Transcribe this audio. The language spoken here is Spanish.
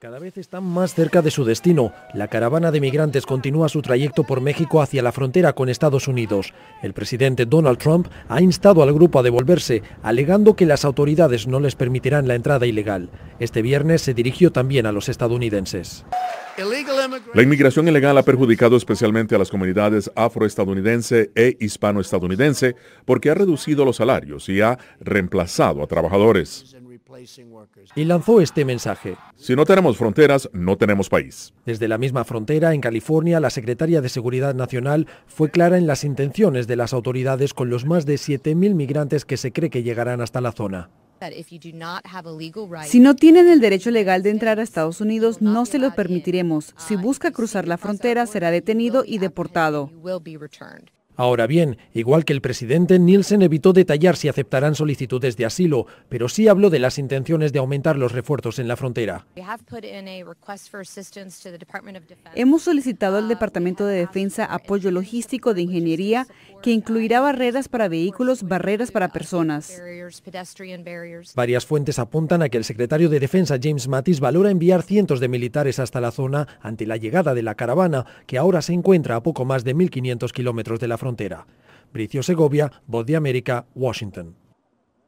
Cada vez están más cerca de su destino. La caravana de migrantes continúa su trayecto por México hacia la frontera con Estados Unidos. El presidente Donald Trump ha instado al grupo a devolverse, alegando que las autoridades no les permitirán la entrada ilegal. Este viernes se dirigió también a los estadounidenses. La inmigración ilegal ha perjudicado especialmente a las comunidades afroestadounidense e hispanoestadounidense porque ha reducido los salarios y ha reemplazado a trabajadores. Y lanzó este mensaje. Si no tenemos fronteras, no tenemos país. Desde la misma frontera, en California, la secretaria de Seguridad Nacional fue clara en las intenciones de las autoridades con los más de 7.000 migrantes que se cree que llegarán hasta la zona. Si no tienen el derecho legal de entrar a Estados Unidos, no se lo permitiremos. Si ah, busca cruzar la frontera, será detenido y deportado. Ahora bien, igual que el presidente, Nielsen evitó detallar si aceptarán solicitudes de asilo, pero sí habló de las intenciones de aumentar los refuerzos en la frontera. Hemos solicitado al Departamento de Defensa apoyo logístico de ingeniería que incluirá barreras para vehículos, barreras para personas. Varias fuentes apuntan a que el secretario de Defensa James Mattis valora enviar cientos de militares hasta la zona ante la llegada de la caravana, que ahora se encuentra a poco más de 1.500 kilómetros de la frontera frontera. Bricio Segovia, Voz de América, Washington.